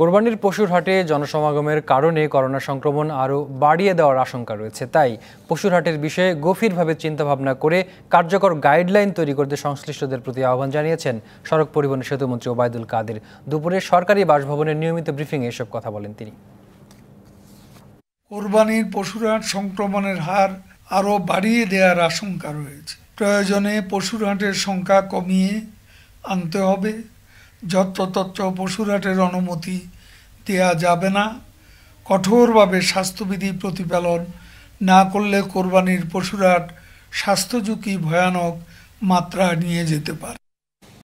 কোরবানির পশুর হাটে জনসমাগমের কারণে করোনা সংক্রমণ আরও বাড়িয়ে দেওয়ার আশঙ্কা রয়েছে তাই পশুর হাটের বিষয়ে গভীরভাবে চিন্তাভাবনা করে কার্যকর গাইডলাইন তৈরি করতে সংশ্লিষ্টদের প্রতি আহ্বান জানিয়েছেন সড়ক পরিবহন সেতুমন্ত্রী ওবায়দুল কাদের দুপুরে সরকারি বাসভবনের নিয়মিত ব্রিফিংয়ে এসব কথা বলেন তিনি কোরবানির পশুর হাট সংক্রমণের হার আরও বাড়িয়ে দেওয়ার আশঙ্কা রয়েছে প্রয়োজনে পশুর হাটের সংখ্যা কমিয়ে আনতে হবে যত্রতত্র পশুরাটের অনুমতি দেয়া যাবে না কঠোরভাবে স্বাস্থ্যবিধি প্রতিপালন না করলে কোরবানির পশুরাট স্বাস্থ্য ঝুঁকি ভয়ানক মাত্রা নিয়ে যেতে পারে